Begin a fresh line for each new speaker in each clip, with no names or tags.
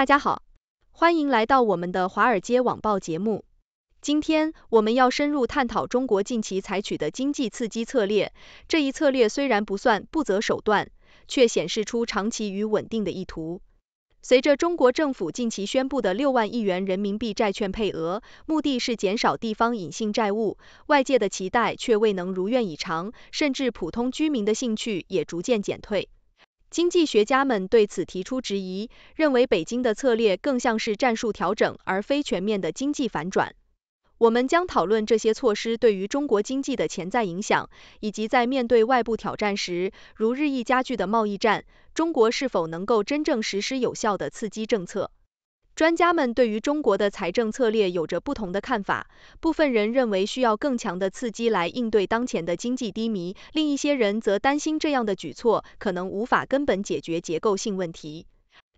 大家好，欢迎来到我们的华尔街网报节目。今天我们要深入探讨中国近期采取的经济刺激策略。这一策略虽然不算不择手段，却显示出长期与稳定的意图。随着中国政府近期宣布的六万亿元人民币债券配额，目的是减少地方隐性债务，外界的期待却未能如愿以偿，甚至普通居民的兴趣也逐渐减退。经济学家们对此提出质疑，认为北京的策略更像是战术调整，而非全面的经济反转。我们将讨论这些措施对于中国经济的潜在影响，以及在面对外部挑战时，如日益加剧的贸易战，中国是否能够真正实施有效的刺激政策。专家们对于中国的财政策略有着不同的看法。部分人认为需要更强的刺激来应对当前的经济低迷，另一些人则担心这样的举措可能无法根本解决结构性问题。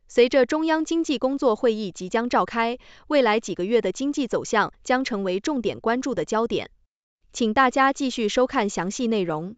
随着中央经济工作会议即将召开，未来几个月的经济走向将成为重点关注的焦点。请大家继续收看详细内容。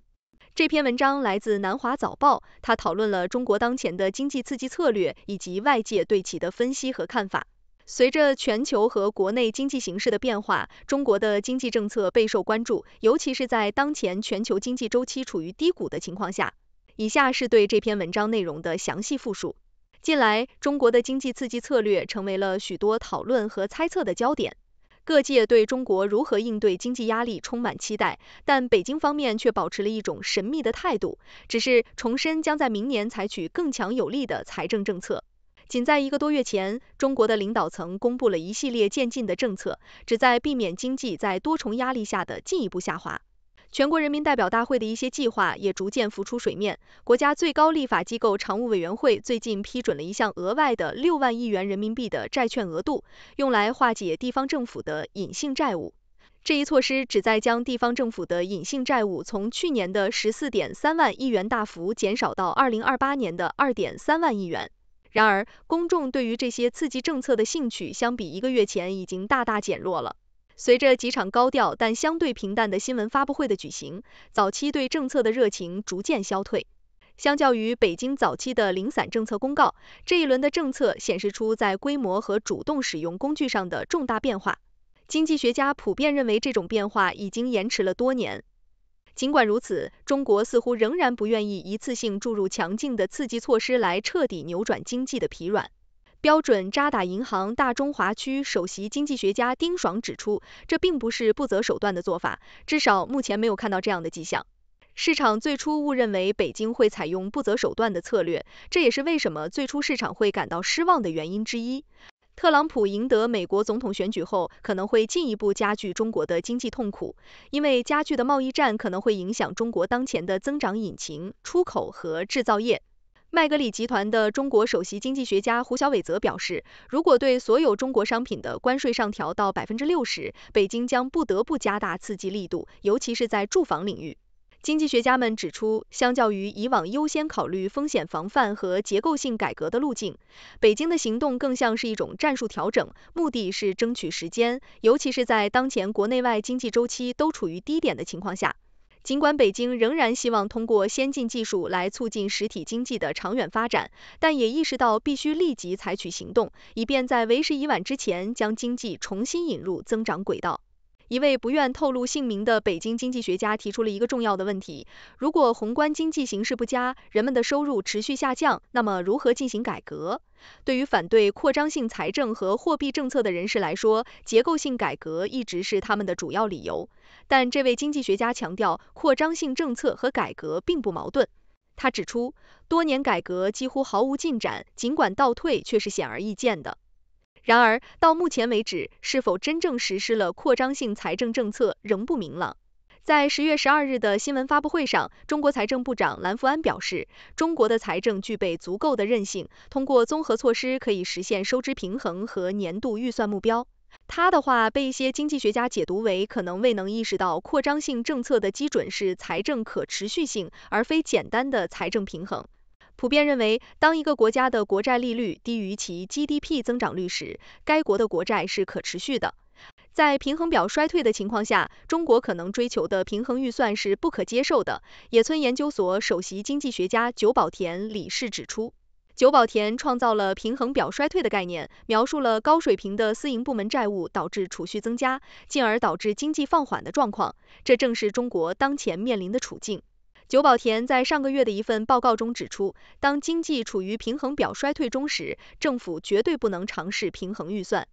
这篇文章来自南华早报，它讨论了中国当前的经济刺激策略以及外界对其的分析和看法。随着全球和国内经济形势的变化，中国的经济政策备受关注，尤其是在当前全球经济周期处于低谷的情况下。以下是对这篇文章内容的详细复述：近来，中国的经济刺激策略成为了许多讨论和猜测的焦点。各界对中国如何应对经济压力充满期待，但北京方面却保持了一种神秘的态度，只是重申将在明年采取更强有力的财政政策。仅在一个多月前，中国的领导层公布了一系列渐进的政策，旨在避免经济在多重压力下的进一步下滑。全国人民代表大会的一些计划也逐渐浮出水面。国家最高立法机构常务委员会最近批准了一项额外的六万亿元人民币的债券额度，用来化解地方政府的隐性债务。这一措施旨在将地方政府的隐性债务从去年的十四点三万亿元大幅减少到二零二八年的二点三万亿元。然而，公众对于这些刺激政策的兴趣相比一个月前已经大大减弱了。随着几场高调但相对平淡的新闻发布会的举行，早期对政策的热情逐渐消退。相较于北京早期的零散政策公告，这一轮的政策显示出在规模和主动使用工具上的重大变化。经济学家普遍认为，这种变化已经延迟了多年。尽管如此，中国似乎仍然不愿意一次性注入强劲的刺激措施来彻底扭转经济的疲软。标准渣打银行大中华区首席经济学家丁爽指出，这并不是不择手段的做法，至少目前没有看到这样的迹象。市场最初误认为北京会采用不择手段的策略，这也是为什么最初市场会感到失望的原因之一。特朗普赢得美国总统选举后，可能会进一步加剧中国的经济痛苦，因为加剧的贸易战可能会影响中国当前的增长引擎——出口和制造业。麦格理集团的中国首席经济学家胡晓伟则表示，如果对所有中国商品的关税上调到百分之六十，北京将不得不加大刺激力度，尤其是在住房领域。经济学家们指出，相较于以往优先考虑风险防范和结构性改革的路径，北京的行动更像是一种战术调整，目的是争取时间，尤其是在当前国内外经济周期都处于低点的情况下。尽管北京仍然希望通过先进技术来促进实体经济的长远发展，但也意识到必须立即采取行动，以便在为时已晚之前将经济重新引入增长轨道。一位不愿透露姓名的北京经济学家提出了一个重要的问题：如果宏观经济形势不佳，人们的收入持续下降，那么如何进行改革？对于反对扩张性财政和货币政策的人士来说，结构性改革一直是他们的主要理由。但这位经济学家强调，扩张性政策和改革并不矛盾。他指出，多年改革几乎毫无进展，尽管倒退却是显而易见的。然而，到目前为止，是否真正实施了扩张性财政政策仍不明朗。在十月十二日的新闻发布会上，中国财政部长蓝福安表示，中国的财政具备足够的韧性，通过综合措施可以实现收支平衡和年度预算目标。他的话被一些经济学家解读为可能未能意识到扩张性政策的基准是财政可持续性，而非简单的财政平衡。普遍认为，当一个国家的国债利率低于其 GDP 增长率时，该国的国债是可持续的。在平衡表衰退的情况下，中国可能追求的平衡预算是不可接受的。野村研究所首席经济学家久保田理事指出，久保田创造了平衡表衰退的概念，描述了高水平的私营部门债务导致储蓄增加，进而导致经济放缓的状况，这正是中国当前面临的处境。久保田在上个月的一份报告中指出，当经济处于平衡表衰退中时，政府绝对不能尝试平衡预算。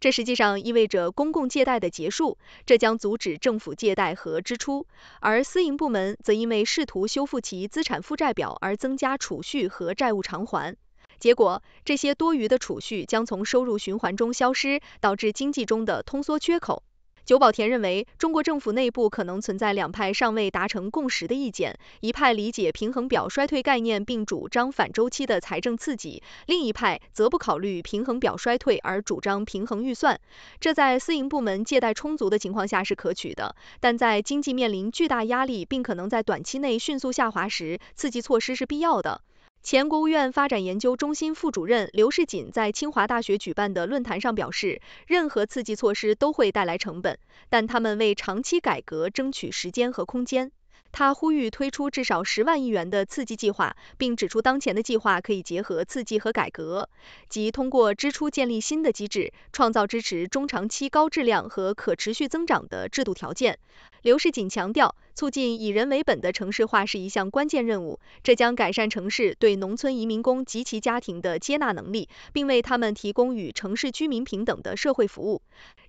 这实际上意味着公共借贷的结束，这将阻止政府借贷和支出，而私营部门则因为试图修复其资产负债表而增加储蓄和债务偿还。结果，这些多余的储蓄将从收入循环中消失，导致经济中的通缩缺口。久保田认为，中国政府内部可能存在两派尚未达成共识的意见：一派理解平衡表衰退概念，并主张反周期的财政刺激；另一派则不考虑平衡表衰退，而主张平衡预算。这在私营部门借贷充足的情况下是可取的，但在经济面临巨大压力并可能在短期内迅速下滑时，刺激措施是必要的。前国务院发展研究中心副主任刘世锦在清华大学举办的论坛上表示，任何刺激措施都会带来成本，但他们为长期改革争取时间和空间。他呼吁推出至少十万亿元的刺激计划，并指出当前的计划可以结合刺激和改革，即通过支出建立新的机制，创造支持中长期高质量和可持续增长的制度条件。刘世锦强调，促进以人为本的城市化是一项关键任务，这将改善城市对农村移民工及其家庭的接纳能力，并为他们提供与城市居民平等的社会服务。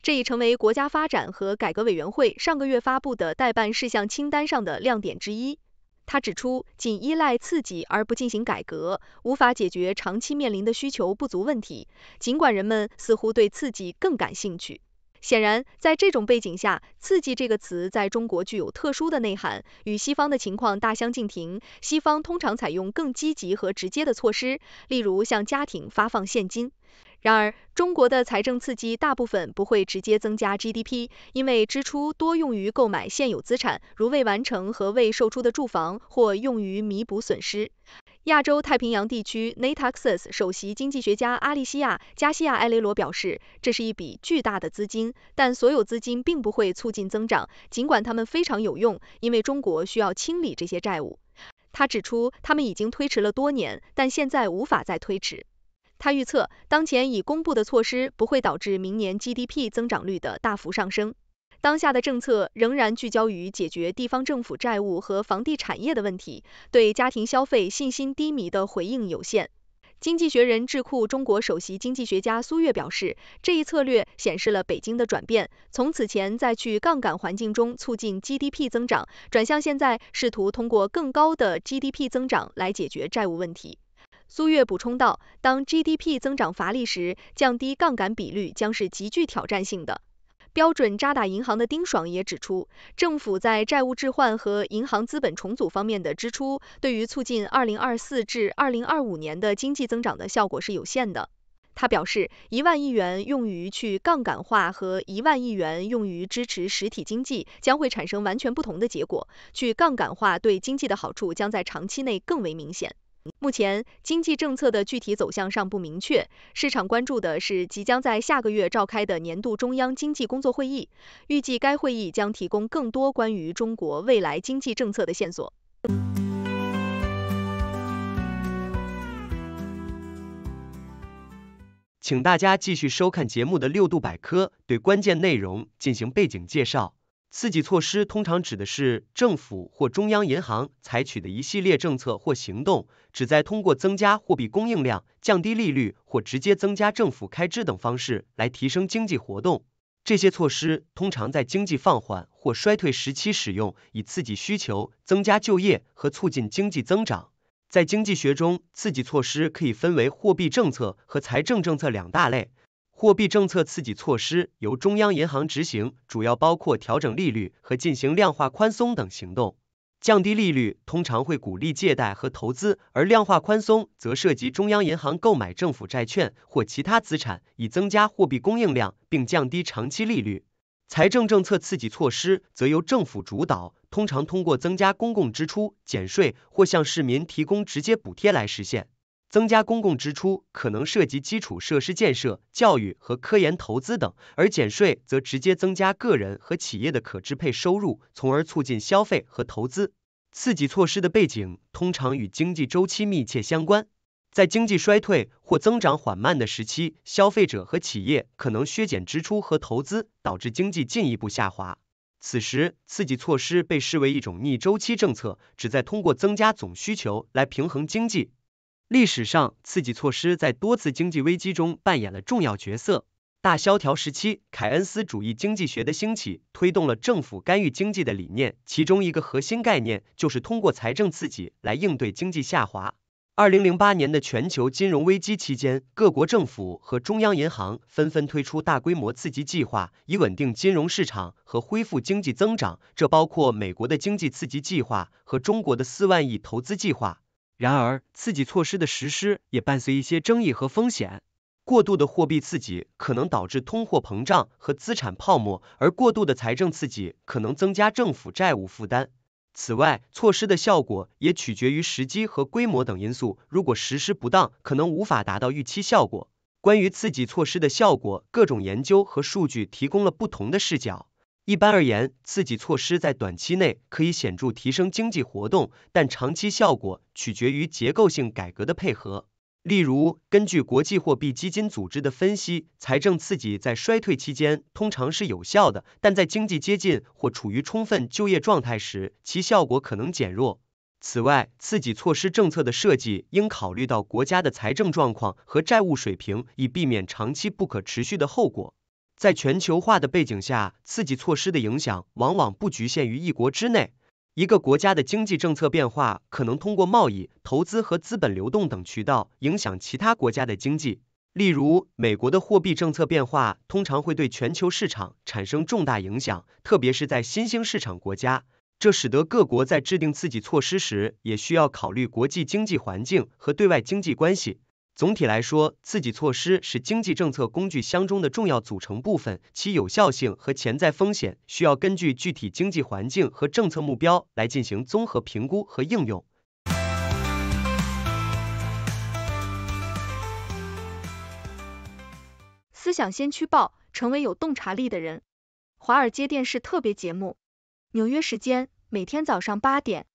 这已成为国家发展和改革委员会上个月发布的代办事项清单上的亮点之一。他指出，仅依赖刺激而不进行改革，无法解决长期面临的需求不足问题，尽管人们似乎对刺激更感兴趣。显然，在这种背景下，“刺激”这个词在中国具有特殊的内涵，与西方的情况大相径庭。西方通常采用更积极和直接的措施，例如向家庭发放现金。然而，中国的财政刺激大部分不会直接增加 GDP，因为支出多用于购买现有资产，如未完成和未售出的住房，或用于弥补损失。亚洲太平洋地区 Natixis 首席经济学家阿里西亚·加西亚埃雷罗表示，这是一笔巨大的资金，但所有资金并不会促进增长，尽管它们非常有用，因为中国需要清理这些债务。他指出，他们已经推迟了多年，但现在无法再推迟。他预测，当前已公布的措施不会导致明年 GDP 增长率的大幅上升。当下的政策仍然聚焦于解决地方政府债务和房地产业的问题，对家庭消费信心低迷的回应有限。经济学人智库中国首席经济学家苏越表示，这一策略显示了北京的转变，从此前在去杠杆环境中促进 GDP 增长，转向现在试图通过更高的 GDP 增长来解决债务问题。苏越补充道，当 GDP 增长乏力时，降低杠杆比率将是极具挑战性的。标准渣打银行的丁爽也指出，政府在债务置换和银行资本重组方面的支出，对于促进2024至2025年的经济增长的效果是有限的。他表示，一万亿元用于去杠杆化和一万亿元用于支持实体经济，将会产生完全不同的结果。去杠杆化对经济的好处将在长期内更为明显。目前，经济政策的具体走向尚不明确。市场关注的是即将在下个月召开的年度中央经济工作会议，预计该会议将提供更多关于中国未来经济政策的线索。
请大家继续收看节目的六度百科，对关键内容进行背景介绍。刺激措施通常指的是政府或中央银行采取的一系列政策或行动，旨在通过增加货币供应量、降低利率或直接增加政府开支等方式来提升经济活动。这些措施通常在经济放缓或衰退时期使用，以刺激需求、增加就业和促进经济增长。在经济学中，刺激措施可以分为货币政策和财政政策两大类。货币政策刺激措施由中央银行执行，主要包括调整利率和进行量化宽松等行动。降低利率通常会鼓励借贷和投资，而量化宽松则涉及中央银行购买政府债券或其他资产，以增加货币供应量并降低长期利率。财政政策刺激措施则由政府主导，通常通过增加公共支出、减税或向市民提供直接补贴来实现。增加公共支出可能涉及基础设施建设、教育和科研投资等，而减税则直接增加个人和企业的可支配收入，从而促进消费和投资。刺激措施的背景通常与经济周期密切相关。在经济衰退或增长缓慢的时期，消费者和企业可能削减支出和投资，导致经济进一步下滑。此时，刺激措施被视为一种逆周期政策，旨在通过增加总需求来平衡经济。历史上，刺激措施在多次经济危机中扮演了重要角色。大萧条时期，凯恩斯主义经济学的兴起推动了政府干预经济的理念，其中一个核心概念就是通过财政刺激来应对经济下滑。二零零八年的全球金融危机期间，各国政府和中央银行纷纷推出大规模刺激计划，以稳定金融市场和恢复经济增长。这包括美国的经济刺激计划和中国的四万亿投资计划。然而，刺激措施的实施也伴随一些争议和风险。过度的货币刺激可能导致通货膨胀和资产泡沫，而过度的财政刺激可能增加政府债务负担。此外，措施的效果也取决于时机和规模等因素。如果实施不当，可能无法达到预期效果。关于刺激措施的效果，各种研究和数据提供了不同的视角。一般而言，刺激措施在短期内可以显著提升经济活动，但长期效果取决于结构性改革的配合。例如，根据国际货币基金组织的分析，财政刺激在衰退期间通常是有效的，但在经济接近或处于充分就业状态时，其效果可能减弱。此外，刺激措施政策的设计应考虑到国家的财政状况和债务水平，以避免长期不可持续的后果。在全球化的背景下，刺激措施的影响往往不局限于一国之内。一个国家的经济政策变化可能通过贸易、投资和资本流动等渠道影响其他国家的经济。例如，美国的货币政策变化通常会对全球市场产生重大影响，特别是在新兴市场国家。这使得各国在制定刺激措施时，也需要考虑国际经济环境和对外经济关系。总体来说，刺激措施是经济政策工具箱中的重要组成部分，其有效性和潜在风险需要根据具体经济环境和政策目标来进行综合评估和应用。
思想先驱报，成为有洞察力的人。华尔街电视特别节目，纽约时间每天早上八点，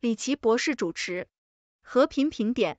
李奇博士主持。和平评点。